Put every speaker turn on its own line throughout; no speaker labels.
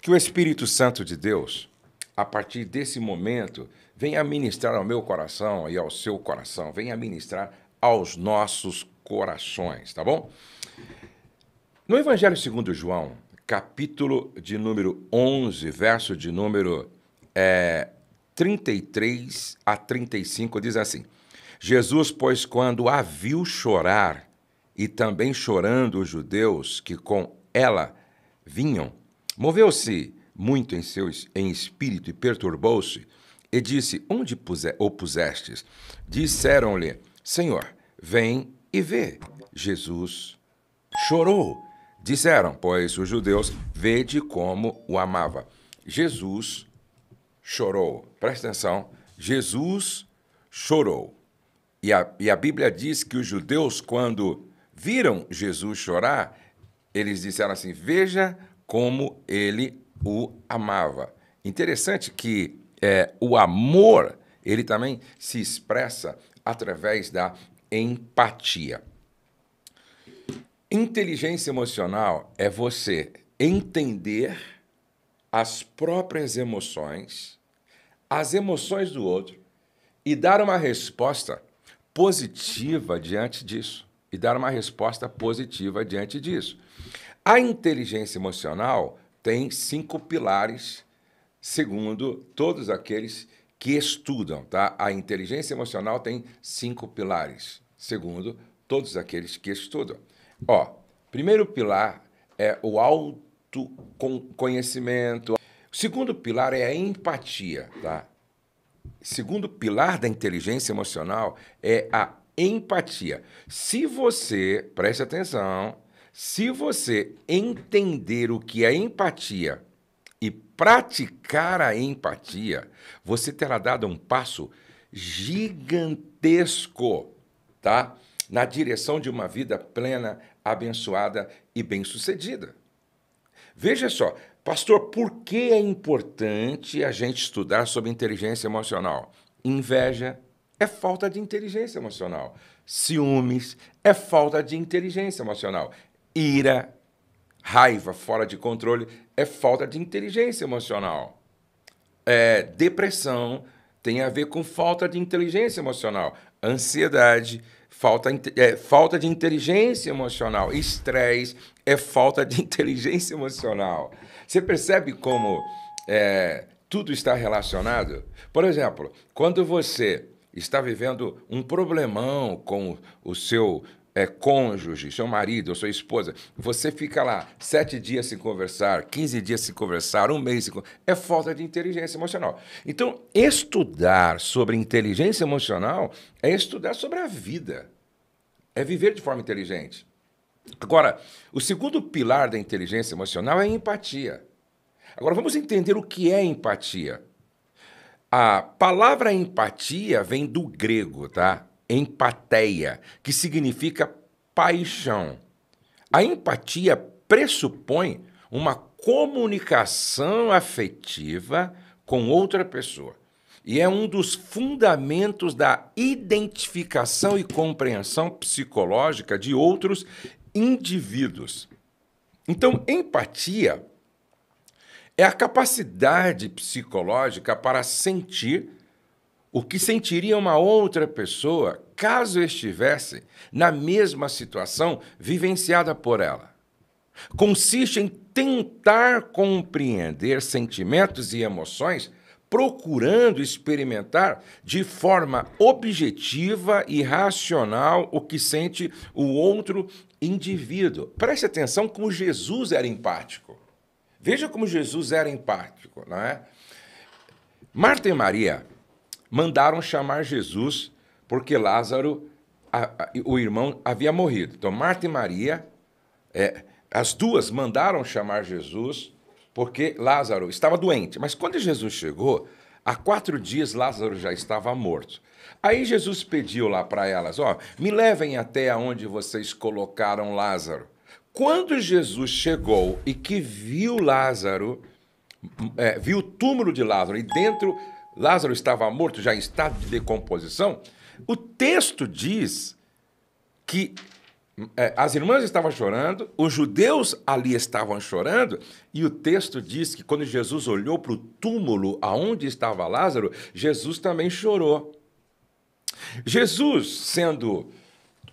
Que o Espírito Santo de Deus, a partir desse momento, venha ministrar ao meu coração e ao seu coração, venha ministrar aos nossos corações, tá bom? No Evangelho segundo João, capítulo de número 11, verso de número é, 33 a 35, diz assim: Jesus, pois, quando a viu chorar, e também chorando os judeus que com ela vinham, Moveu-se muito em, seus, em espírito e perturbou-se, e disse: Onde puse, o pusestes? Disseram-lhe: Senhor, vem e vê. Jesus chorou. Disseram, pois, os judeus: Vede como o amava. Jesus chorou. Presta atenção. Jesus chorou. E a, e a Bíblia diz que os judeus, quando viram Jesus chorar, eles disseram assim: Veja como ele o amava. Interessante que é, o amor ele também se expressa através da empatia. Inteligência emocional é você entender as próprias emoções, as emoções do outro e dar uma resposta positiva diante disso. E dar uma resposta positiva diante disso. A inteligência emocional tem cinco pilares, segundo todos aqueles que estudam, tá? A inteligência emocional tem cinco pilares, segundo todos aqueles que estudam. Ó, primeiro pilar é o autoconhecimento. O segundo pilar é a empatia, tá? Segundo pilar da inteligência emocional é a empatia. Se você, preste atenção, se você entender o que é empatia e praticar a empatia, você terá dado um passo gigantesco, tá? Na direção de uma vida plena, abençoada e bem-sucedida. Veja só, pastor, por que é importante a gente estudar sobre inteligência emocional? Inveja é falta de inteligência emocional. Ciúmes é falta de inteligência emocional ira, raiva fora de controle é falta de inteligência emocional. É, depressão tem a ver com falta de inteligência emocional. Ansiedade, falta, é, falta de inteligência emocional. Estresse é falta de inteligência emocional. Você percebe como é, tudo está relacionado? Por exemplo, quando você está vivendo um problemão com o seu é, cônjuge, seu marido, sua esposa, você fica lá sete dias sem conversar, quinze dias sem conversar, um mês sem conversar, é falta de inteligência emocional. Então, estudar sobre inteligência emocional é estudar sobre a vida, é viver de forma inteligente. Agora, o segundo pilar da inteligência emocional é a empatia. Agora, vamos entender o que é empatia. A palavra empatia vem do grego, tá? empateia, que significa paixão. A empatia pressupõe uma comunicação afetiva com outra pessoa e é um dos fundamentos da identificação e compreensão psicológica de outros indivíduos. Então, empatia é a capacidade psicológica para sentir o que sentiria uma outra pessoa caso estivesse na mesma situação vivenciada por ela. Consiste em tentar compreender sentimentos e emoções, procurando experimentar de forma objetiva e racional o que sente o outro indivíduo. Preste atenção como Jesus era empático. Veja como Jesus era empático, não é? Marta e Maria mandaram chamar Jesus, porque Lázaro, a, a, o irmão, havia morrido. Então, Marta e Maria, é, as duas mandaram chamar Jesus, porque Lázaro estava doente. Mas quando Jesus chegou, há quatro dias Lázaro já estava morto. Aí Jesus pediu lá para elas: Ó, oh, me levem até onde vocês colocaram Lázaro. Quando Jesus chegou e que viu Lázaro, é, viu o túmulo de Lázaro e dentro Lázaro estava morto, já em estado de decomposição, o texto diz que é, as irmãs estavam chorando, os judeus ali estavam chorando, e o texto diz que quando Jesus olhou para o túmulo aonde estava Lázaro, Jesus também chorou. Jesus sendo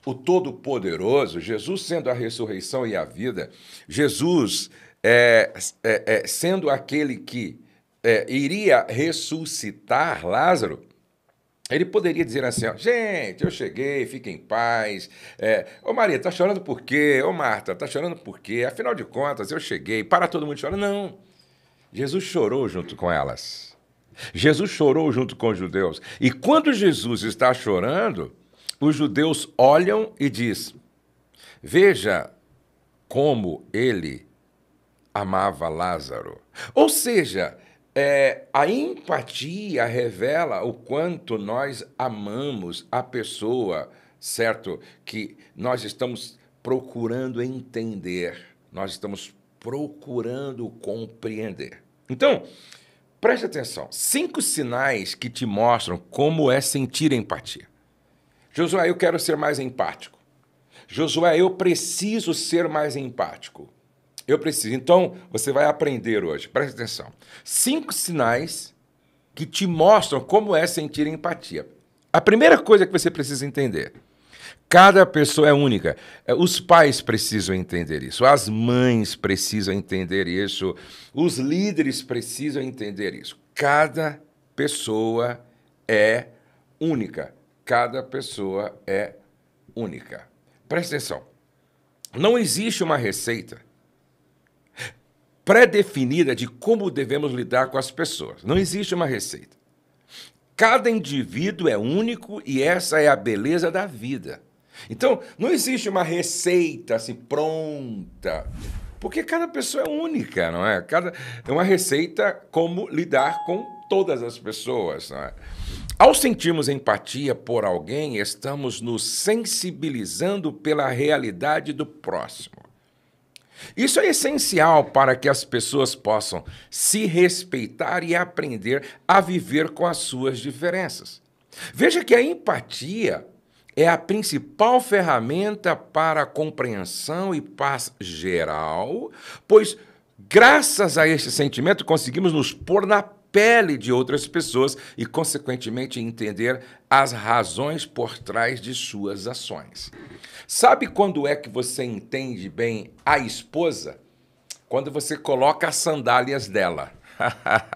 o Todo-Poderoso, Jesus sendo a ressurreição e a vida, Jesus é, é, é sendo aquele que é, iria ressuscitar Lázaro, ele poderia dizer assim: ó, gente, eu cheguei, fique em paz. É, Ô Maria, tá chorando por quê? Ô Marta, tá chorando por quê? Afinal de contas, eu cheguei. Para todo mundo chorando. Não. Jesus chorou junto com elas. Jesus chorou junto com os judeus. E quando Jesus está chorando, os judeus olham e dizem: Veja como ele amava Lázaro. Ou seja, é, a empatia revela o quanto nós amamos a pessoa, certo? Que nós estamos procurando entender, nós estamos procurando compreender. Então, preste atenção: cinco sinais que te mostram como é sentir empatia. Josué, eu quero ser mais empático. Josué, eu preciso ser mais empático. Eu preciso. Então, você vai aprender hoje, presta atenção. Cinco sinais que te mostram como é sentir empatia. A primeira coisa que você precisa entender. Cada pessoa é única. É, os pais precisam entender isso, as mães precisam entender isso, os líderes precisam entender isso. Cada pessoa é única. Cada pessoa é única. Presta atenção. Não existe uma receita pré-definida de como devemos lidar com as pessoas. Não existe uma receita. Cada indivíduo é único e essa é a beleza da vida. Então, não existe uma receita assim pronta, porque cada pessoa é única, não é? Cada é uma receita como lidar com todas as pessoas, não é? Ao sentirmos empatia por alguém, estamos nos sensibilizando pela realidade do próximo. Isso é essencial para que as pessoas possam se respeitar e aprender a viver com as suas diferenças. Veja que a empatia é a principal ferramenta para a compreensão e paz geral, pois graças a este sentimento conseguimos nos pôr na pele de outras pessoas e, consequentemente, entender as razões por trás de suas ações. Sabe quando é que você entende bem a esposa? Quando você coloca as sandálias dela.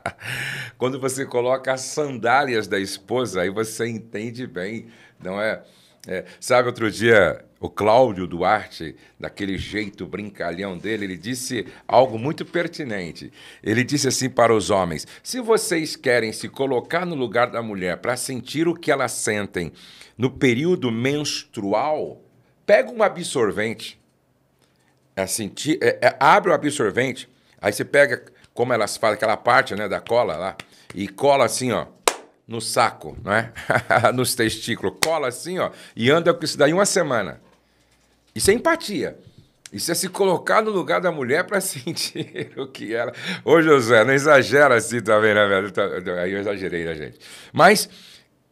quando você coloca as sandálias da esposa, aí você entende bem, não é? é sabe, outro dia, o Cláudio Duarte, daquele jeito brincalhão dele, ele disse algo muito pertinente. Ele disse assim para os homens: se vocês querem se colocar no lugar da mulher para sentir o que elas sentem no período menstrual, Pega um absorvente, é assim, é, é, abre o absorvente, aí você pega, como elas fazem, aquela parte né, da cola lá, e cola assim, ó, no saco, não é? Nos testículos. Cola assim, ó, e anda com isso daí uma semana. Isso é empatia. Isso é se colocar no lugar da mulher para sentir o que ela. Ô, José, não exagera assim também, né, velho? Aí tá, eu exagerei, né, gente? Mas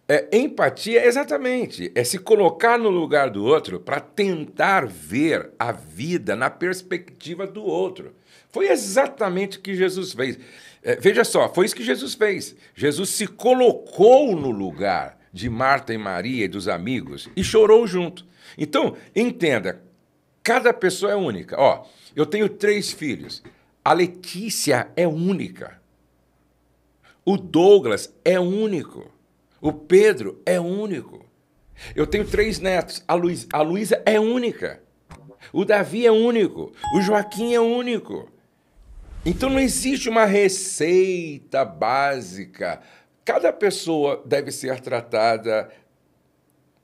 é, empatia, exatamente, é se colocar no lugar do outro para tentar ver a vida na perspectiva do outro. Foi exatamente o que Jesus fez. É, veja só, foi isso que Jesus fez. Jesus se colocou no lugar de Marta e Maria e dos amigos e chorou junto. Então, entenda, cada pessoa é única. Ó, eu tenho três filhos. A Letícia é única. O Douglas é único. O Pedro é único. Eu tenho três netos. A, Luiz, a Luísa é única. O Davi é único. O Joaquim é único. Então não existe uma receita básica. Cada pessoa deve ser tratada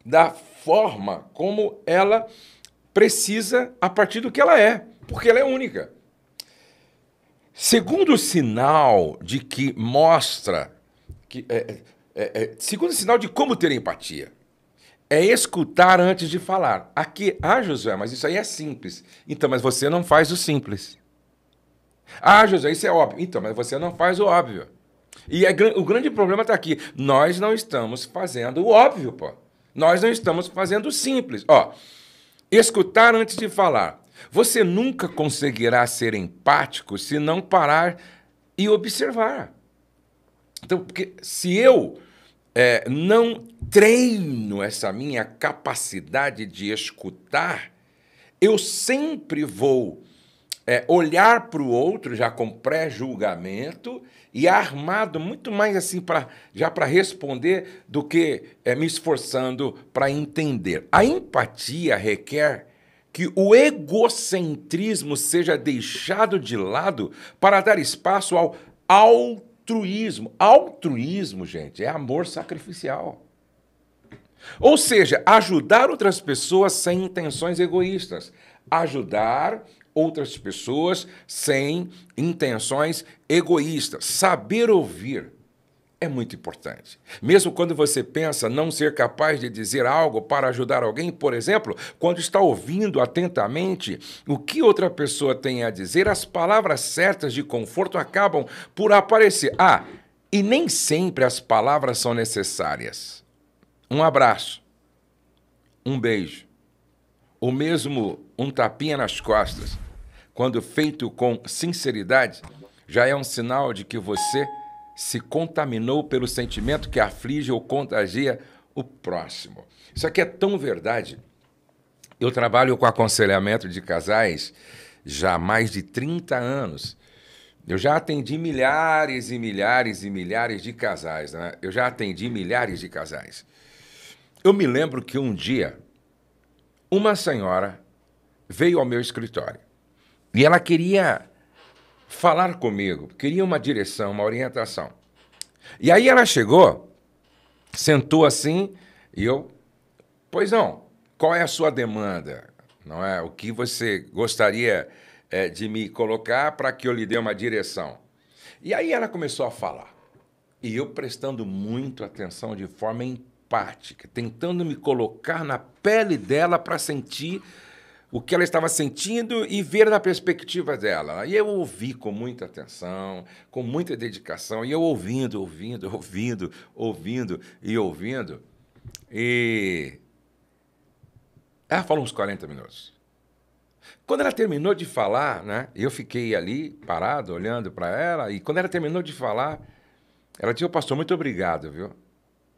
da forma como ela precisa a partir do que ela é, porque ela é única. Segundo sinal de que mostra que é, é, é, segundo sinal de como ter empatia. É escutar antes de falar. Aqui, ah, Josué, mas isso aí é simples. Então, mas você não faz o simples. Ah, Josué, isso é óbvio. Então, mas você não faz o óbvio. E é, o grande problema está aqui. Nós não estamos fazendo o óbvio, pô. Nós não estamos fazendo o simples. Ó, escutar antes de falar. Você nunca conseguirá ser empático se não parar e observar. Então, porque se eu é, não treino essa minha capacidade de escutar, eu sempre vou é, olhar para o outro já com pré-julgamento e armado muito mais assim para já para responder do que é, me esforçando para entender. A empatia requer que o egocentrismo seja deixado de lado para dar espaço ao auto altruísmo. Altruísmo, gente, é amor sacrificial. Ou seja, ajudar outras pessoas sem intenções egoístas. Ajudar outras pessoas sem intenções egoístas. Saber ouvir é muito importante. Mesmo quando você pensa não ser capaz de dizer algo para ajudar alguém, por exemplo, quando está ouvindo atentamente o que outra pessoa tem a dizer, as palavras certas de conforto acabam por aparecer. Ah, e nem sempre as palavras são necessárias. Um abraço, um beijo, ou mesmo um tapinha nas costas, quando feito com sinceridade, já é um sinal de que você se contaminou pelo sentimento que aflige ou contagia o próximo. Isso aqui é tão verdade. Eu trabalho com aconselhamento de casais já há mais de 30 anos. Eu já atendi milhares e milhares e milhares de casais, né? Eu já atendi milhares de casais. Eu me lembro que um dia uma senhora veio ao meu escritório e ela queria falar comigo, queria uma direção, uma orientação. E aí ela chegou, sentou assim, e eu, pois não, qual é a sua demanda? Não é o que você gostaria é, de me colocar para que eu lhe dê uma direção? E aí ela começou a falar. E eu prestando muito atenção de forma empática, tentando me colocar na pele dela para sentir o que ela estava sentindo e ver na perspectiva dela. E eu ouvi com muita atenção, com muita dedicação, e eu ouvindo, ouvindo, ouvindo, ouvindo e ouvindo. E ela falou uns 40 minutos. Quando ela terminou de falar, né, eu fiquei ali parado, olhando para ela, e quando ela terminou de falar, ela disse: Pastor, muito obrigado, viu?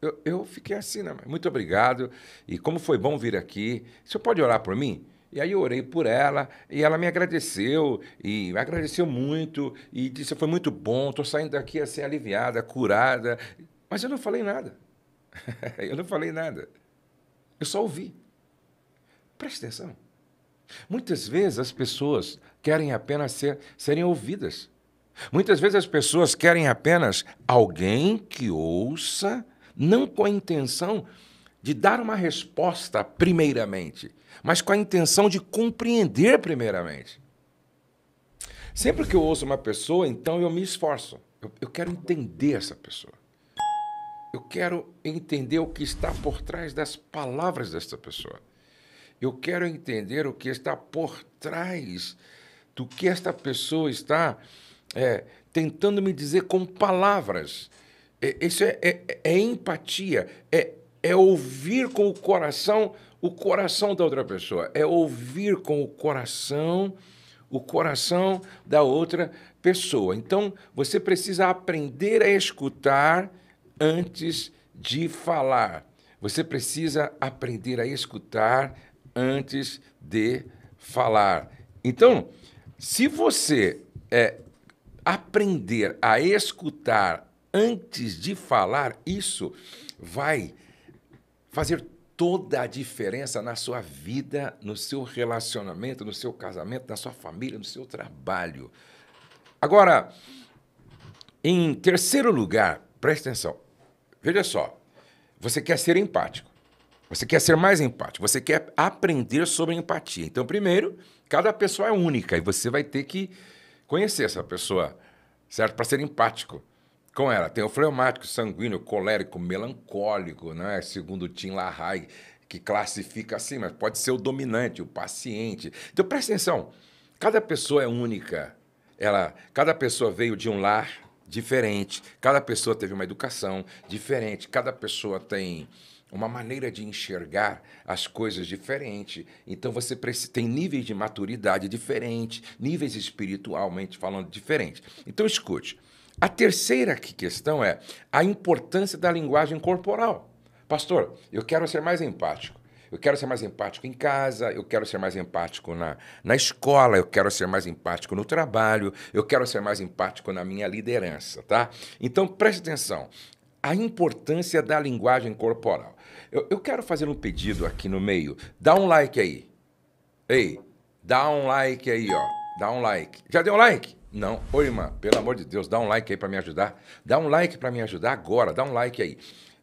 Eu, eu fiquei assim, né? Muito obrigado. E como foi bom vir aqui. O senhor pode orar por mim? E aí eu orei por ela e ela me agradeceu e me agradeceu muito e disse: "Foi muito bom, estou saindo daqui assim aliviada, curada". Mas eu não falei nada. eu não falei nada. Eu só ouvi. Presta atenção. Muitas vezes as pessoas querem apenas ser, serem ouvidas. Muitas vezes as pessoas querem apenas alguém que ouça, não com a intenção de dar uma resposta primeiramente, mas com a intenção de compreender primeiramente. Sempre que eu ouço uma pessoa, então eu me esforço. Eu, eu quero entender essa pessoa. Eu quero entender o que está por trás das palavras dessa pessoa. Eu quero entender o que está por trás do que esta pessoa está é, tentando me dizer com palavras. É, isso é, é, é empatia, é é ouvir com o coração o coração da outra pessoa, é ouvir com o coração o coração da outra pessoa. Então, você precisa aprender a escutar antes de falar. Você precisa aprender a escutar antes de falar. Então, se você é, aprender a escutar antes de falar, isso vai fazer toda a diferença na sua vida, no seu relacionamento, no seu casamento, na sua família, no seu trabalho. Agora, em terceiro lugar, preste atenção. Veja só, você quer ser empático. Você quer ser mais empático, você quer aprender sobre empatia. Então, primeiro, cada pessoa é única e você vai ter que conhecer essa pessoa, certo? Para ser empático com ela. Tem o fleumático, sanguíneo, colérico, melancólico, né? Segundo Tim LaHaye, que classifica assim, mas pode ser o dominante, o paciente. Então presta atenção. Cada pessoa é única. Ela, cada pessoa veio de um lar diferente. Cada pessoa teve uma educação diferente. Cada pessoa tem uma maneira de enxergar as coisas diferente. Então você tem níveis de maturidade diferente, níveis espiritualmente falando diferente. Então escute, a terceira questão é a importância da linguagem corporal. Pastor, eu quero ser mais empático. Eu quero ser mais empático em casa, eu quero ser mais empático na, na escola, eu quero ser mais empático no trabalho, eu quero ser mais empático na minha liderança, tá? Então preste atenção a importância da linguagem corporal. Eu, eu, quero fazer um pedido aqui no meio. Dá um like aí. Ei, dá um like aí, ó. Dá um like. Já deu like? Não. Ô, irmã, pelo amor de Deus, dá um like aí para me ajudar. Dá um like para me ajudar agora, dá um like aí.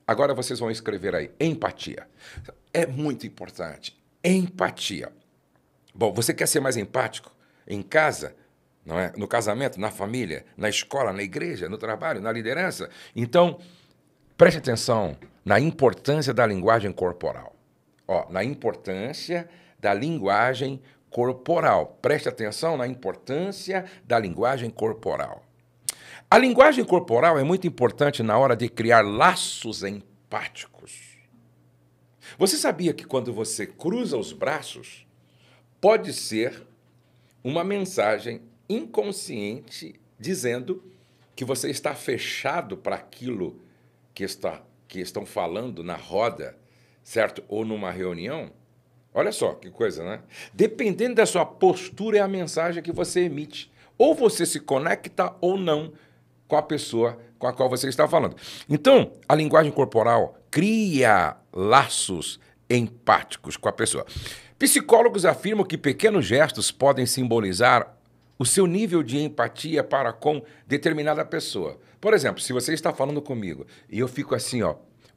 Agora vocês vão escrever aí, empatia. É muito importante. Empatia. Bom, você quer ser mais empático? Em casa, não é? no casamento, na família, na escola, na igreja, no trabalho, na liderança? Então, preste atenção na importância da linguagem corporal. Ó, na importância da linguagem corporal. Preste atenção na importância da linguagem corporal. A linguagem corporal é muito importante na hora de criar laços empáticos. Você sabia que quando você cruza os braços, pode ser uma mensagem inconsciente dizendo que você está fechado para aquilo que, está, que estão falando na roda, certo? Ou numa reunião? Olha só que coisa, né? Dependendo da sua postura, é a mensagem que você emite. Ou você se conecta ou não com a pessoa com a qual você está falando. Então, a linguagem corporal cria laços empáticos com a pessoa. Psicólogos afirmam que pequenos gestos podem simbolizar o seu nível de empatia para com determinada pessoa. Por exemplo, se você está falando comigo e eu fico assim, ó,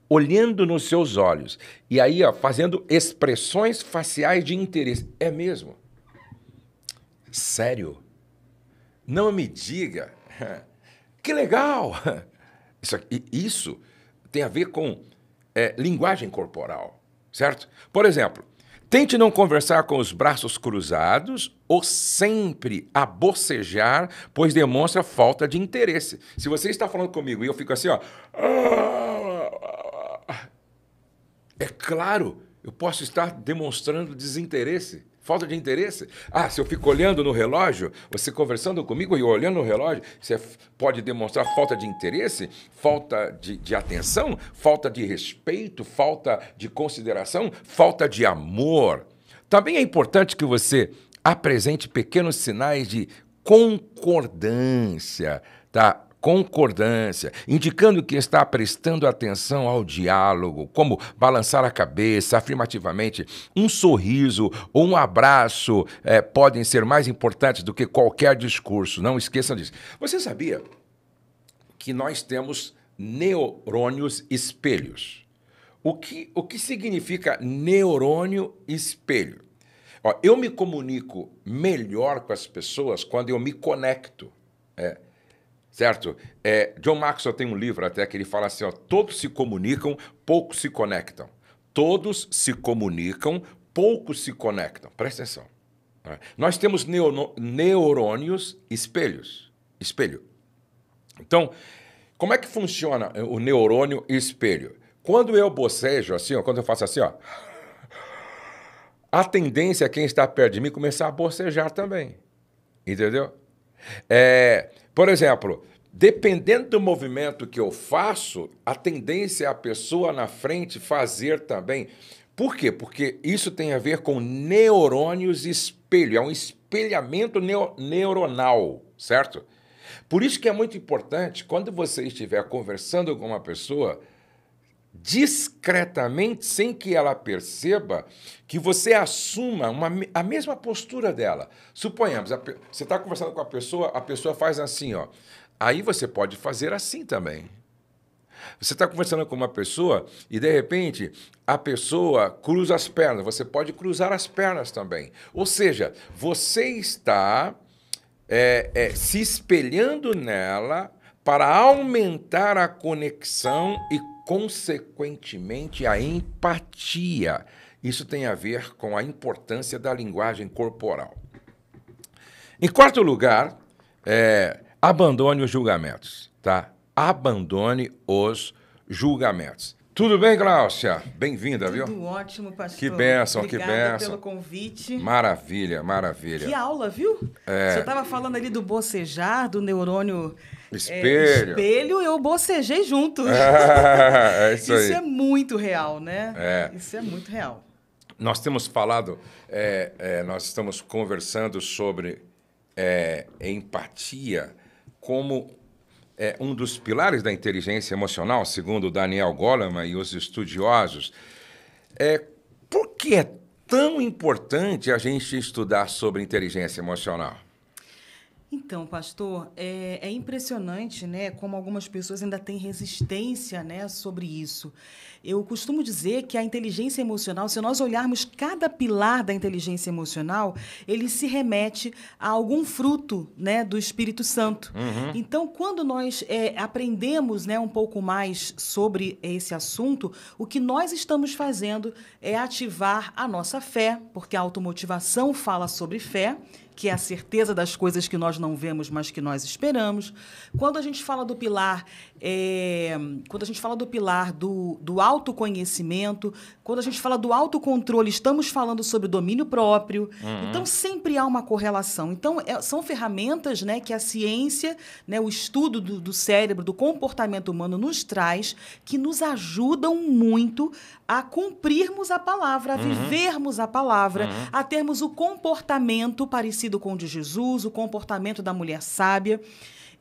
olhando nos seus olhos e aí ó, fazendo expressões faciais de interesse. É mesmo? Sério? Não me diga. Que legal! Isso, aqui, isso tem a ver com é, linguagem corporal, certo? Por exemplo, tente não conversar com os braços cruzados ou sempre a bocejar, pois demonstra falta de interesse. Se você está falando comigo e eu fico assim, ó. Ah! É claro, eu posso estar demonstrando desinteresse, falta de interesse. Ah, se eu fico olhando no relógio, você conversando comigo e olhando no relógio, você pode demonstrar falta de interesse, falta de, de atenção, falta de respeito, falta de consideração, falta de amor. Também é importante que você apresente pequenos sinais de concordância, tá? concordância, indicando que está prestando atenção ao diálogo, como balançar a cabeça afirmativamente. Um sorriso ou um abraço é, podem ser mais importantes do que qualquer discurso, não esqueçam disso. Você sabia que nós temos neurônios espelhos? O que, o que significa neurônio espelho? Ó, eu me comunico melhor com as pessoas quando eu me conecto. É, certo? É, John Maxwell tem um livro até que ele fala assim: ó, todos se comunicam, poucos se conectam. Todos se comunicam, poucos se conectam. Presta atenção. Né? Nós temos neurônios espelhos. Espelho. Então, como é que funciona o neurônio espelho? Quando eu bocejo assim, ó, quando eu faço assim, ó, a tendência é quem está perto de mim começar a bocejar também. Entendeu? É, por exemplo, dependendo do movimento que eu faço, a tendência é a pessoa na frente fazer também. Por quê? Porque isso tem a ver com neurônios espelho, é um espelhamento neo neuronal, certo? Por isso que é muito importante, quando você estiver conversando com uma pessoa, discretamente, sem que ela perceba, que você assuma uma, a mesma postura dela. Suponhamos, a, você está conversando com a pessoa, a pessoa faz assim, ó. Aí você pode fazer assim também. Você está conversando com uma pessoa e de repente a pessoa cruza as pernas. Você pode cruzar as pernas também. Ou seja, você está é, é, se espelhando nela para aumentar a conexão e, consequentemente, a empatia. Isso tem a ver com a importância da linguagem corporal. Em quarto lugar, é, abandone os julgamentos, tá? Abandone os julgamentos. Tudo bem, Gláucia? Bem-vinda, viu? Tudo
ótimo, pastor. Que bênção, Obrigada que bênção. pelo convite.
Maravilha, maravilha. Que
aula, viu? É... Você estava falando ali do bocejar, do neurônio é, espelho. É, espelho, eu bocejei junto.
É, isso, isso é
muito real, né? É. Isso é muito real.
Nós temos falado, é, é, nós estamos conversando sobre empatia como um dos pilares da inteligência emocional, segundo Daniel Goleman e os estudiosos. É, por que é tão importante a gente estudar sobre inteligência emocional?
Então, pastor, é, é, impressionante, né, como algumas pessoas ainda têm resistência, né, sobre isso. Eu costumo dizer que a inteligência emocional, se nós olharmos cada pilar da inteligência emocional, ele se remete a algum fruto, né, do Espírito Santo. Uhum. Então, quando nós é, aprendemos, né, um pouco mais sobre esse assunto, o que nós estamos fazendo é ativar a nossa fé, porque a automotivação fala sobre fé que é a certeza das coisas que nós não vemos, mas que nós esperamos. Quando a gente fala do pilar, é, quando a gente fala do pilar do, do autoconhecimento, quando a gente fala do autocontrole, estamos falando sobre o domínio próprio. Uhum. Então sempre há uma correlação. Então é, são ferramentas, né, que a ciência, né, o estudo do, do cérebro, do comportamento humano nos traz, que nos ajudam muito a cumprirmos a palavra, a uhum. vivermos a palavra, uhum. a termos o comportamento parecido parecido com o de Jesus, o comportamento da mulher sábia.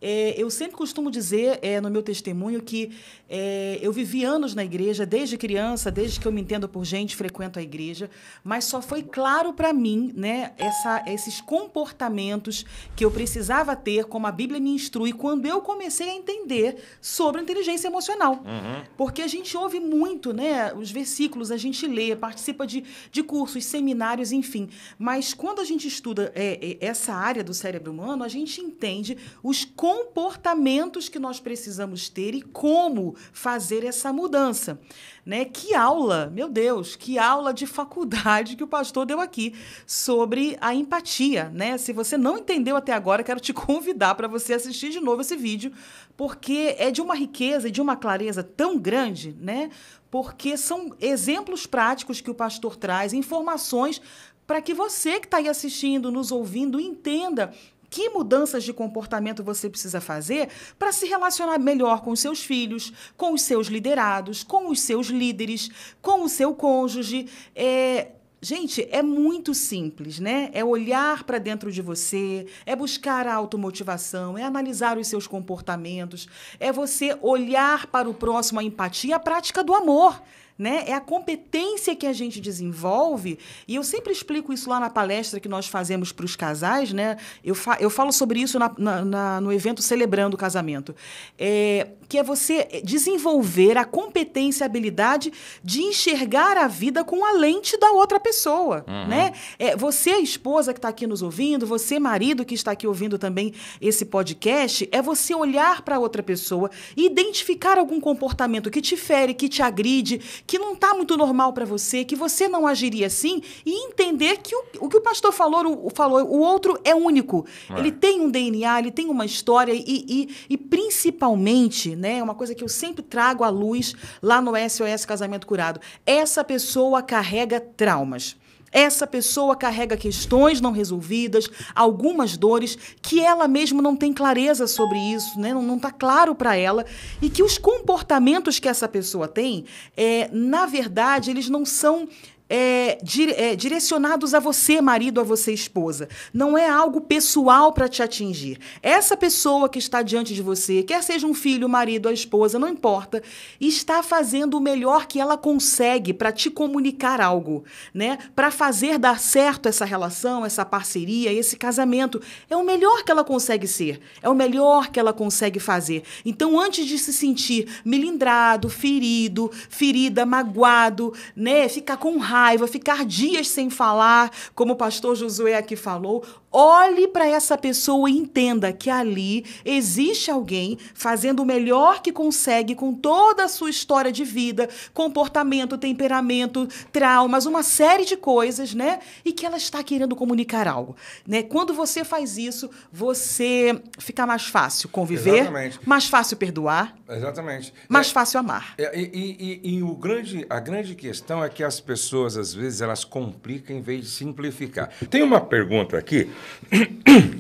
É, eu sempre costumo dizer é, no meu testemunho que é, eu vivi anos na igreja, desde criança, desde que eu me entendo por gente, frequento a igreja, mas só foi claro para mim né, essa, esses comportamentos que eu precisava ter, como a Bíblia me instrui, quando eu comecei a entender sobre inteligência emocional. Uhum. Porque a gente ouve muito né, os versículos, a gente lê, participa de, de cursos, seminários, enfim. Mas quando a gente estuda é, é, essa área do cérebro humano, a gente entende os comportamentos comportamentos que nós precisamos ter e como fazer essa mudança. Né? Que aula, meu Deus, que aula de faculdade que o pastor deu aqui sobre a empatia. Né? Se você não entendeu até agora, quero te convidar para você assistir de novo esse vídeo, porque é de uma riqueza e de uma clareza tão grande, né? porque são exemplos práticos que o pastor traz, informações para que você que está aí assistindo, nos ouvindo, entenda que mudanças de comportamento você precisa fazer para se relacionar melhor com os seus filhos, com os seus liderados, com os seus líderes, com o seu cônjuge. É, Gente, é muito simples, né? É olhar para dentro de você, é buscar a automotivação, é analisar os seus comportamentos, é você olhar para o próximo a empatia, a prática do amor né? É a competência que a gente desenvolve. E eu sempre explico isso lá na palestra que nós fazemos para os casais, né? Eu, fa eu falo sobre isso na, na, na, no evento Celebrando o Casamento. É, que é você é, desenvolver a competência e habilidade de enxergar a vida com a lente da outra pessoa, uhum. né? É, você, esposa que está aqui nos ouvindo, você, marido que está aqui ouvindo também esse podcast, é você olhar para outra pessoa, e identificar algum comportamento que te fere, que te agride, que não está muito normal para você, que você não agiria assim, e entender que o, o que o pastor falou o, falou, o outro é único. É. Ele tem um DNA, ele tem uma história, e, e, e principalmente, né, é uma coisa que eu sempre trago à luz lá no SOS Casamento Curado, essa pessoa carrega traumas. Essa pessoa carrega questões não resolvidas, algumas dores que ela mesma não tem clareza sobre isso, né? não está claro para ela, e que os comportamentos que essa pessoa tem, é, na verdade, eles não são é, dire, é, direcionados a você, marido, a você, esposa. Não é algo pessoal para te atingir. Essa pessoa que está diante de você, quer seja um filho, marido, a esposa, não importa, está fazendo o melhor que ela consegue para te comunicar algo, né? Para fazer dar certo essa relação, essa parceria, esse casamento. É o melhor que ela consegue ser, é o melhor que ela consegue fazer. Então, antes de se sentir melindrado, ferido, ferida, magoado, né? Ficar com raiva, raiva, ficar dias sem falar, como o pastor Josué aqui falou, Olhe para essa pessoa e entenda que ali existe alguém fazendo o melhor que consegue com toda a sua história de vida, comportamento, temperamento, traumas, uma série de coisas, né? E que ela está querendo comunicar algo, né? Quando você faz isso, você fica mais fácil conviver, Exatamente. mais fácil perdoar, Exatamente. mais é, fácil amar.
É, e, e, e o grande, a grande questão é que as pessoas às vezes elas complicam em vez de simplificar. Tem uma pergunta aqui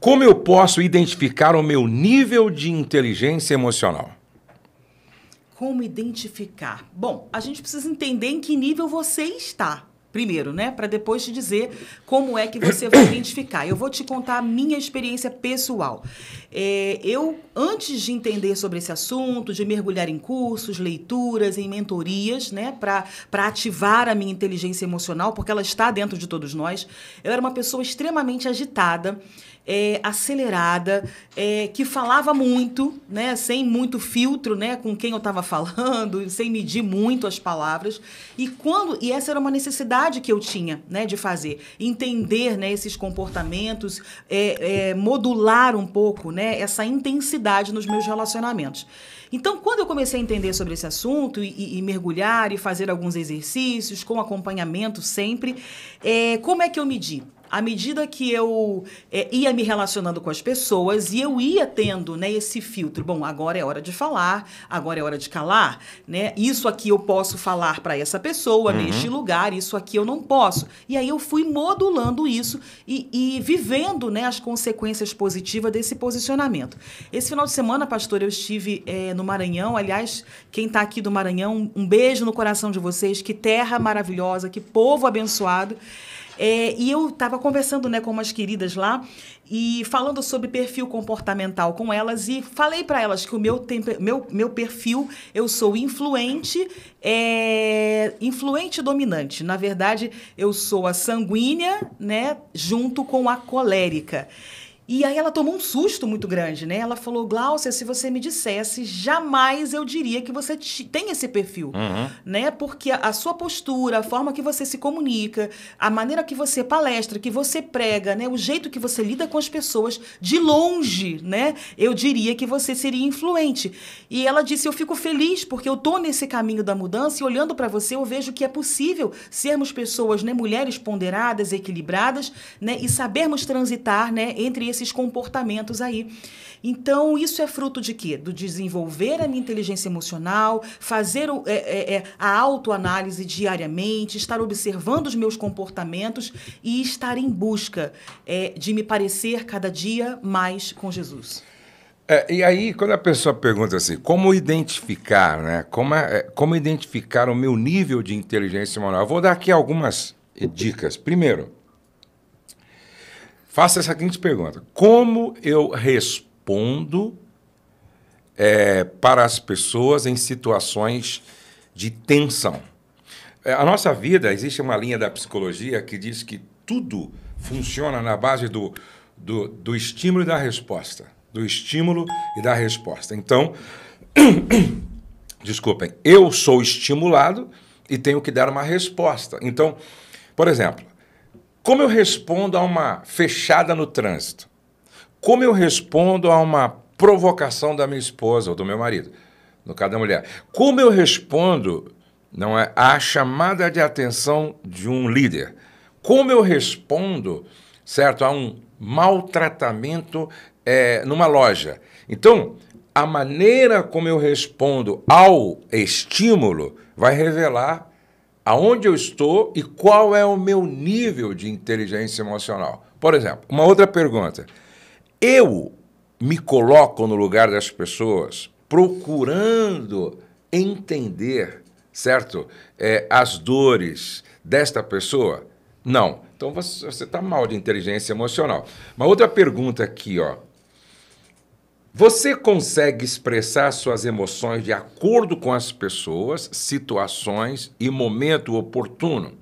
Como eu posso identificar o meu nível de inteligência emocional?
Como identificar? Bom, a gente precisa entender em que nível você está primeiro, né? Para depois te dizer como é que você vai identificar. Eu vou te contar a minha experiência pessoal. É, eu, antes de entender sobre esse assunto, de mergulhar em cursos, leituras, em mentorias, né? Para ativar a minha inteligência emocional, porque ela está dentro de todos nós, eu era uma pessoa extremamente agitada é, acelerada, é, que falava muito, né, sem muito filtro, né, com quem eu estava falando, sem medir muito as palavras. E quando e essa era uma necessidade que eu tinha, né, de fazer, entender, né, esses comportamentos, é, é, modular um pouco, né, essa intensidade nos meus relacionamentos. Então, quando eu comecei a entender sobre esse assunto e, e, e mergulhar e fazer alguns exercícios com acompanhamento sempre, é, como é que eu medi? à medida que eu é, ia me relacionando com as pessoas e eu ia tendo né, esse filtro, bom, agora é hora de falar, agora é hora de calar, né? Isso aqui eu posso falar para essa pessoa uhum. neste lugar, isso aqui eu não posso. E aí eu fui modulando isso e, e vivendo né, as consequências positivas desse posicionamento. Esse final de semana, pastor, eu estive é, no Maranhão. Aliás, quem está aqui do Maranhão, um beijo no coração de vocês. Que terra maravilhosa, que povo abençoado. É, e eu estava conversando né, com umas queridas lá e falando sobre perfil comportamental com elas e falei para elas que o meu, meu, meu perfil, eu sou influente, é, influente dominante. Na verdade, eu sou a sanguínea, né, junto com a colérica. E aí ela tomou um susto muito grande, né? Ela falou, Glaucia, se você me dissesse, jamais eu diria que você tem esse perfil, uhum. né? Porque a, a, sua postura, a forma que você se comunica, a maneira que você palestra, que você prega, né? O jeito que você lida com as pessoas, de longe, né? Eu diria que você seria influente. E ela disse, eu fico feliz porque eu tô nesse caminho da mudança e olhando para você eu vejo que é possível sermos pessoas, né? Mulheres ponderadas, equilibradas, né? E sabermos transitar, né? Entre esses comportamentos aí. Então, isso é fruto de quê? Do desenvolver a minha inteligência emocional, fazer o, é, é, é, a autoanálise diariamente, estar observando os meus comportamentos e estar em busca é, de me parecer cada dia mais com Jesus.
É, e aí, quando a pessoa pergunta assim, como identificar, né? Como, é, é como identificar o meu nível de inteligência emocional? Eu vou dar aqui algumas dicas. Primeiro, Faça essa seguinte pergunta: Como eu respondo é, para as pessoas em situações de tensão? É, a nossa vida, existe uma linha da psicologia que diz que tudo funciona na base do, do, do estímulo e da resposta. Do estímulo e da resposta. Então, desculpem, eu sou estimulado e tenho que dar uma resposta. Então, por exemplo, como eu respondo a uma fechada no trânsito? Como eu respondo a uma provocação da minha esposa ou do meu marido? No caso da mulher. Como eu respondo não é a chamada de atenção de um líder? Como eu respondo, certo, a um maltratamento é, numa loja? Então, a maneira como eu respondo ao estímulo vai revelar aonde eu estou e qual é o meu nível de inteligência emocional. Por exemplo, uma outra pergunta. Eu me coloco no lugar das pessoas procurando entender, certo? É, as dores desta pessoa? Não. Então você está mal de inteligência emocional. Uma outra pergunta aqui, ó. Você consegue expressar suas emoções de acordo com as pessoas, situações e momento oportuno.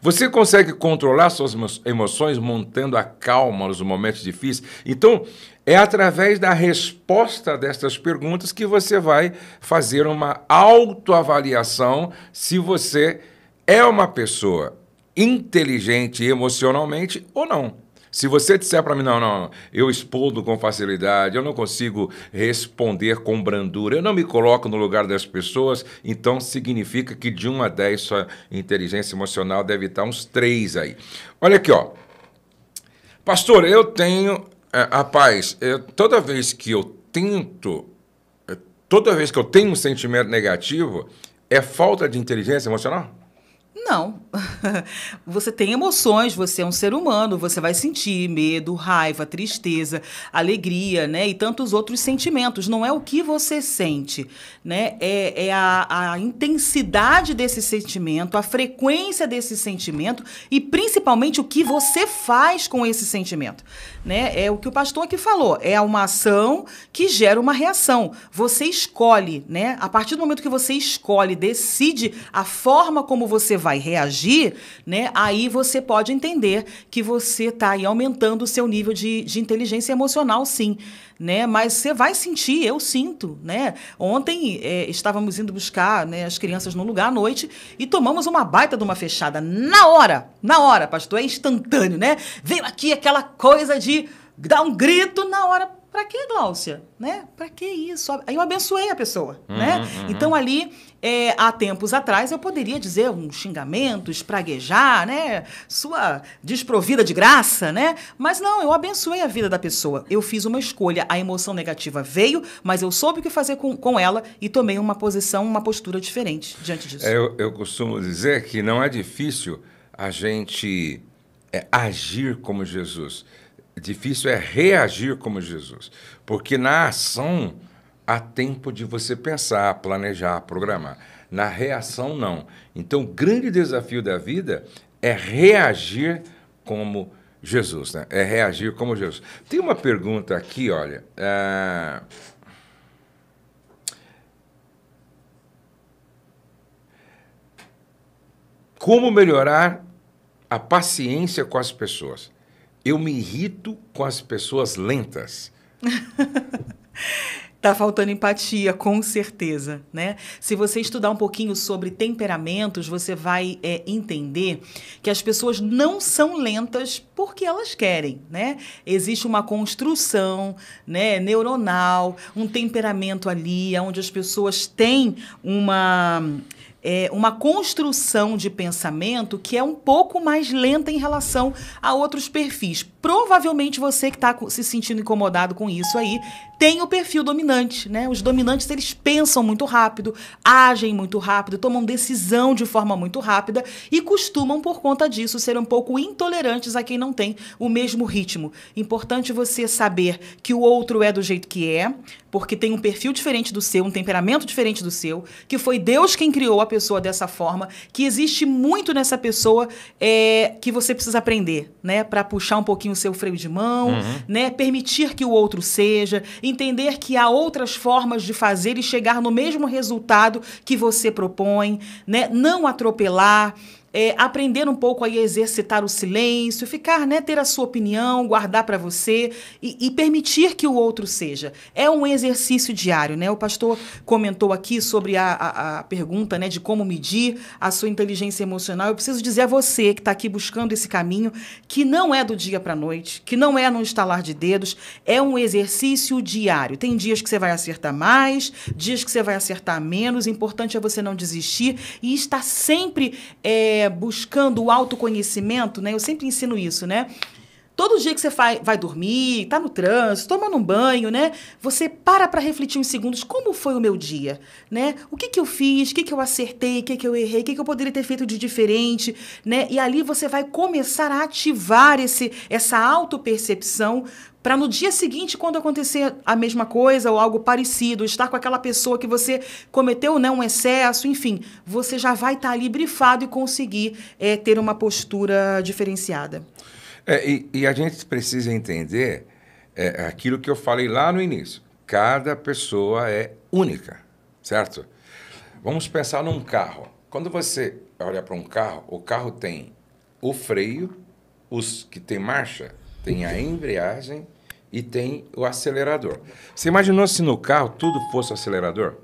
Você consegue controlar suas emoções montando a calma nos momentos difíceis. Então, é através da resposta destas perguntas que você vai fazer uma autoavaliação se você é uma pessoa inteligente emocionalmente ou não. Se você disser para mim, não, não, eu explodo com facilidade, eu não consigo responder com brandura, eu não me coloco no lugar das pessoas, então significa que de 1 a 10 sua inteligência emocional deve estar uns 3 aí. Olha aqui, ó. Pastor, eu tenho. É, rapaz, toda vez que eu tento. Eh, toda vez que eu tenho um sentimento negativo, é falta de inteligência emocional?
Não. você tem emoções, você é um ser humano, você vai sentir medo, raiva, tristeza, alegria, né? E tantos outros sentimentos. Não é o que você sente, né? É, é a, a intensidade desse sentimento, a frequência desse sentimento e principalmente o que você faz com esse sentimento, né? É o que o pastor aqui falou. É uma ação que gera uma reação. Você escolhe, né? A partir do momento que você escolhe, decide a forma como você vai vai reagir, né? Aí você pode entender que você está aí aumentando o seu nível de, de inteligência emocional, sim. Né? Mas você vai sentir, eu sinto, né? Ontem é, estávamos indo buscar né, as crianças num lugar à noite e tomamos uma baita de uma fechada na hora, na hora, pastor, é instantâneo, né? Veio aqui aquela coisa de dar um grito na hora. para que, Gláucia? Né? Para que isso? Aí eu abençoei a pessoa, né? uhum, né? Uhum. Então ali é, há tempos atrás eu poderia dizer um xingamento, espraguejar, né? Sua desprovida de graça, né? Mas não, eu abençoei a vida da pessoa. Eu fiz uma escolha. A emoção negativa veio, mas eu soube o que fazer com, com ela e tomei uma posição, uma postura diferente diante disso.
É, eu, eu costumo dizer que não é difícil a gente é, agir como Jesus. Difícil é reagir como Jesus. Porque na ação há tempo de você pensar, planejar, programar. Na reação, não. Então, o grande desafio da vida é reagir como Jesus, né? É reagir como Jesus. Tem uma pergunta aqui, olha. Ah, como melhorar a paciência com as pessoas? Eu me irrito com as pessoas lentas.
Tá faltando empatia, com certeza, né? Se você estudar um pouquinho sobre temperamentos, você vai é, entender que as pessoas não são lentas porque elas querem, né? Existe uma construção, né, neuronal, um temperamento ali, onde as pessoas têm uma é uma construção de pensamento que é um pouco mais lenta em relação a outros perfis. Provavelmente você que está se sentindo incomodado com isso aí tem o perfil dominante, né? Os dominantes eles pensam muito rápido, agem muito rápido, tomam decisão de forma muito rápida e costumam por conta disso ser um pouco intolerantes a quem não tem o mesmo ritmo. Importante você saber que o outro é do jeito que é, porque tem um perfil diferente do seu, um temperamento diferente do seu, que foi Deus quem criou a pessoa dessa forma, que existe muito nessa pessoa é, que você precisa aprender, né? Para puxar um pouquinho o seu freio de mão, uhum. né? Permitir que o outro seja, entender que há outras formas de fazer e chegar no mesmo resultado que você propõe, né? Não atropelar é, aprender um pouco a exercitar o silêncio, ficar, né, ter a sua opinião, guardar para você e, e, permitir que o outro seja. É um exercício diário, né? O pastor comentou aqui sobre a, a, a pergunta, né, de como medir a sua inteligência emocional. Eu preciso dizer a você que está aqui buscando esse caminho, que não é do dia para noite, que não é num estalar de dedos, é um exercício diário. Tem dias que você vai acertar mais, dias que você vai acertar menos. O importante é você não desistir e estar sempre é, buscando o autoconhecimento, né? Eu sempre ensino isso, né? Todo dia que você vai, vai dormir, está no trânsito, tomando um banho, né? Você para para refletir uns segundos como foi o meu dia, né? O que, que eu fiz, o que, que eu acertei, o que, que eu errei, o que, que eu poderia ter feito de diferente, né? E ali você vai começar a ativar esse, essa autopercepção para no dia seguinte, quando acontecer a mesma coisa ou algo parecido, estar com aquela pessoa que você cometeu né, um excesso, enfim, você já vai estar tá ali brifado e conseguir é, ter uma postura diferenciada.
É, e, e, a gente precisa entender é, aquilo que eu falei lá no início. Cada pessoa é única, certo? Vamos pensar num carro. Quando você olha para um carro, o carro tem o freio, os que tem marcha, tem a embreagem e tem o acelerador. Você imaginou se no carro tudo fosse acelerador?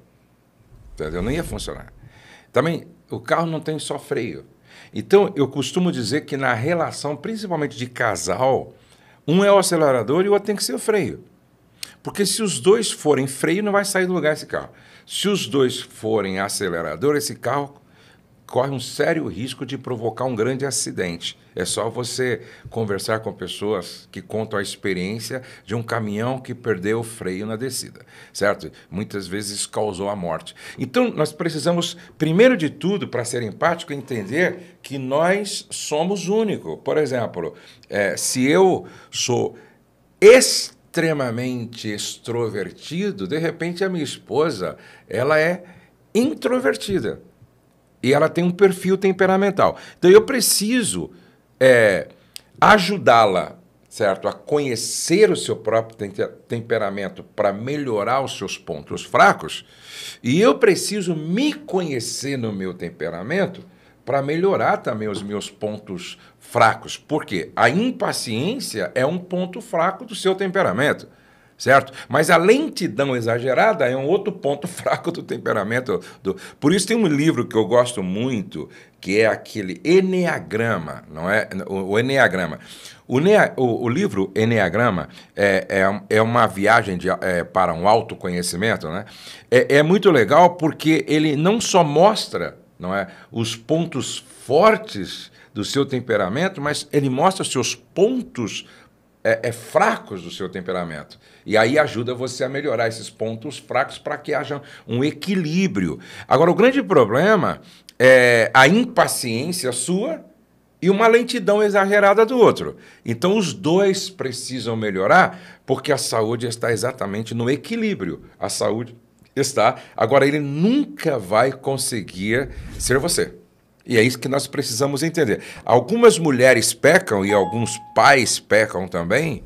Entendeu? Não ia funcionar. Também o carro não tem só freio. Então, eu costumo dizer que na relação, principalmente de casal, um é o acelerador e o outro tem que ser o freio. Porque se os dois forem freio, não vai sair do lugar esse carro. Se os dois forem acelerador, esse carro corre um sério risco de provocar um grande acidente. É só você conversar com pessoas que contam a experiência de um caminhão que perdeu o freio na descida, certo? Muitas vezes causou a morte. Então, nós precisamos, primeiro de tudo, para ser empático, entender que nós somos únicos. Por exemplo, é, se eu sou extremamente extrovertido, de repente a minha esposa, ela é introvertida. E ela tem um perfil temperamental. Então eu preciso é, ajudá-la, certo? A conhecer o seu próprio temperamento para melhorar os seus pontos fracos. E eu preciso me conhecer no meu temperamento para melhorar também os meus pontos fracos. Porque a impaciência é um ponto fraco do seu temperamento certo? Mas a lentidão exagerada é um outro ponto fraco do temperamento. Do... Por isso tem um livro que eu gosto muito, que é aquele Enneagrama, não é? O, o Enneagrama. O, nea, o, o, livro Enneagrama é, é, é uma viagem de, é, para um autoconhecimento, né? É, é muito legal porque ele não só mostra não é, os pontos fortes do seu temperamento, mas ele mostra seus pontos é, é, fracos do seu temperamento. E aí ajuda você a melhorar esses pontos fracos para que haja um equilíbrio. Agora, o grande problema é a impaciência sua e uma lentidão exagerada do outro. Então, os dois precisam melhorar porque a saúde está exatamente no equilíbrio. A saúde está. Agora, ele nunca vai conseguir ser você. E é isso que nós precisamos entender. Algumas mulheres pecam e alguns pais pecam também.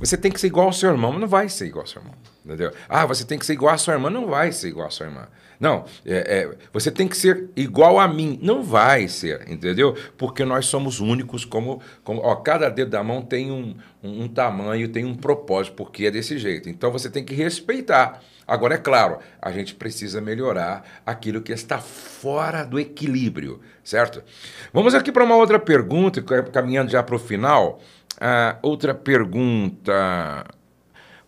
Você tem que ser igual ao seu irmão, mas não vai ser igual ao seu irmão. Entendeu? Ah, você tem que ser igual à sua irmã. Não vai ser igual à sua irmã. Não, é, é, você tem que ser igual a mim. Não vai ser, entendeu? Porque nós somos únicos, como, como ó, cada dedo da mão tem um, um, um tamanho, tem um propósito, porque é desse jeito. Então você tem que respeitar. Agora, é claro, a gente precisa melhorar aquilo que está fora do equilíbrio, certo? Vamos aqui para uma outra pergunta, caminhando já para o final. Ah, outra pergunta.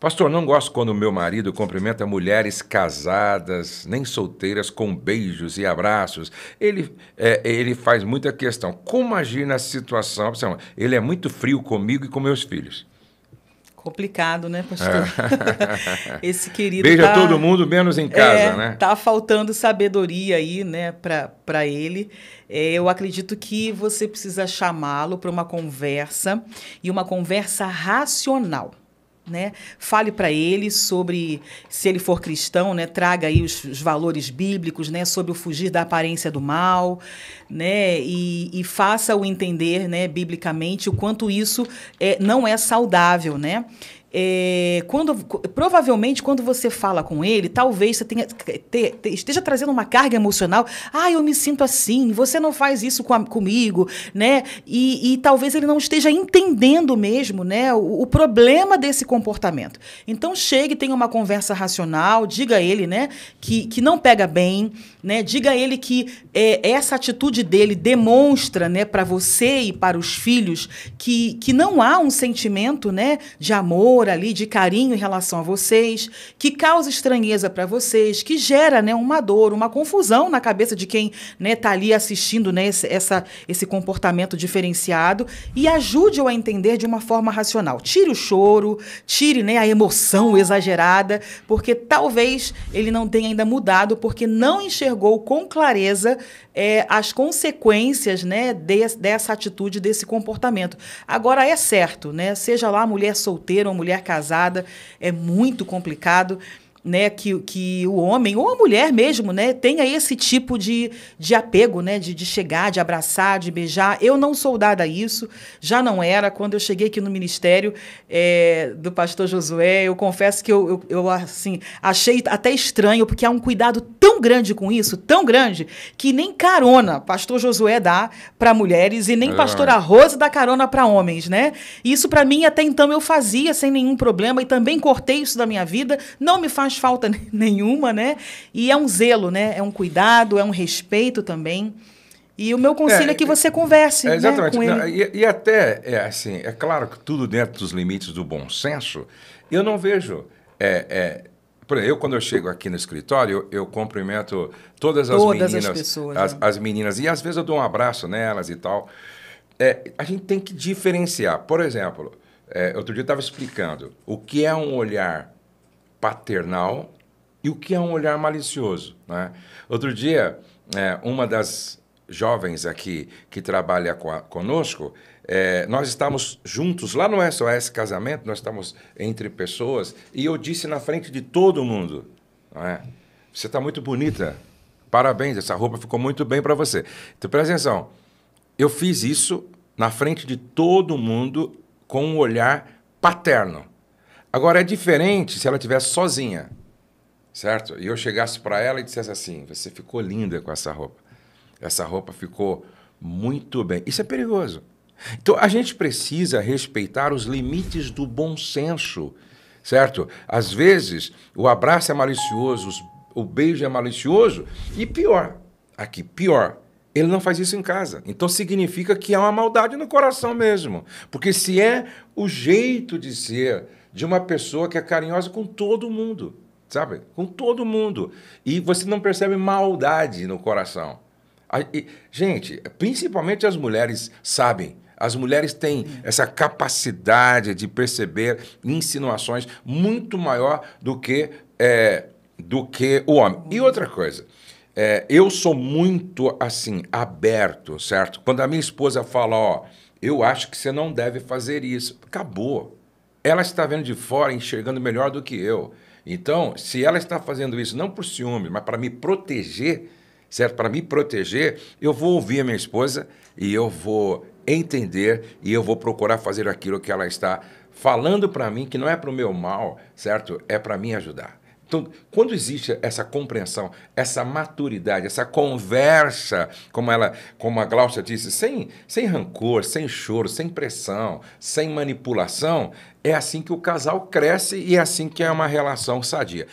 Pastor, não gosto quando meu marido cumprimenta mulheres casadas, nem solteiras, com beijos e abraços. Ele, é, ele faz muita questão. Como agir nessa situação? Ele é muito frio comigo e com meus filhos.
Complicado, né, pastor? É. Esse querido. Beija tá, todo mundo, menos em casa, é, né? Tá faltando sabedoria aí, né, para ele. É, eu acredito que você precisa chamá-lo para uma conversa e uma conversa racional. Né? Fale para ele sobre, se ele for cristão, né? traga aí os, os valores bíblicos, né? sobre o fugir da aparência do mal, né? e, e faça-o entender, né? biblicamente, o quanto isso é, não é saudável, né? É, quando, provavelmente, quando você fala com ele, talvez você tenha, te, te, esteja trazendo uma carga emocional. Ah, eu me sinto assim, você não faz isso com a, comigo, né? E, e, talvez ele não esteja entendendo mesmo né, o, o, problema desse comportamento. Então, chegue, tenha uma conversa racional, diga a ele né, que, que não pega bem, né? diga a ele que é, essa atitude dele demonstra né, para você e para os filhos que, que não há um sentimento né, de amor amor ali, de carinho em relação a vocês, que causa estranheza para vocês, que gera né, uma dor, uma confusão na cabeça de quem está né, tá ali assistindo né, esse, essa, esse comportamento diferenciado e ajude-o a entender de uma forma racional. Tire o choro, tire né, a emoção exagerada, porque talvez ele não tenha ainda mudado, porque não enxergou com clareza é, as consequências né, de, dessa atitude, desse comportamento. Agora, é certo, né, seja lá mulher solteira ou mulher casada, é muito complicado né, que, que o homem, ou a mulher mesmo, né, tenha esse tipo de, de apego, né, de, de chegar, de abraçar, de beijar. Eu não sou dada a isso, já não era. Quando eu cheguei aqui no ministério é, do pastor Josué, eu confesso que eu, eu, eu, assim, achei até estranho, porque há um cuidado tão grande com isso, tão grande, que nem carona pastor Josué dá para mulheres e nem é. pastora Rosa dá carona para homens, né? Isso para mim até então eu fazia sem nenhum problema e também cortei isso da minha vida, não me faz faz falta nenhuma, né? E é um zelo, né? É um cuidado, é um respeito também. E o meu conselho é, é que é, você converse é, né, exatamente. Né, com ele. Não,
e, e, até, é assim, é claro que tudo dentro dos limites do bom senso, eu não vejo... É, é por exemplo, eu quando eu chego aqui no escritório, eu, eu cumprimento todas as todas meninas. As, pessoas, as, né? as, meninas. E às vezes eu dou um abraço nelas e tal. É, a gente tem que diferenciar. Por exemplo, outro dia eu estava explicando o que é um olhar paternal e o que é um olhar malicioso. Né? Outro dia, é, uma das jovens aqui que trabalha a, conosco, é, nós estamos juntos lá no é SOS Casamento, nós estamos entre pessoas, e eu disse na frente de todo mundo: é? Você está muito bonita, parabéns, essa roupa ficou muito bem para você. Então presta atenção, eu fiz isso na frente de todo mundo com um olhar paterno. Agora, é diferente se ela estivesse sozinha, certo? E eu chegasse para ela e dissesse assim: você ficou linda com essa roupa. Essa roupa ficou muito bem. Isso é perigoso. Então, a gente precisa respeitar os limites do bom senso, certo? Às vezes, o abraço é malicioso, o beijo é malicioso e pior, aqui, pior, ele não faz isso em casa. Então significa que há uma maldade no coração mesmo. Porque se é o jeito de ser de uma pessoa que é carinhosa com todo mundo, sabe? Com todo mundo. E você não percebe maldade no coração. gente, principalmente as mulheres sabem. As mulheres têm essa capacidade de perceber insinuações muito maior do que, é, do que o homem. E uhum. outra coisa, é, eu sou muito assim, aberto, certo? Quando a minha esposa fala, ó, eu acho que você não deve fazer isso, acabou ela está vendo de fora, enxergando melhor do que eu. Então, se ela está fazendo isso não por ciúme, mas para me proteger, certo? Para me proteger, eu vou ouvir a minha esposa e eu vou entender e eu vou procurar fazer aquilo que ela está falando para mim, que não é para o meu mal, certo? É para me ajudar. Então, quando existe essa compreensão, essa maturidade, essa conversa, como ela, como a Glaucia disse, sem, sem rancor, sem choro, sem pressão, sem manipulação, é assim que o casal cresce e é assim que é uma relação sadia.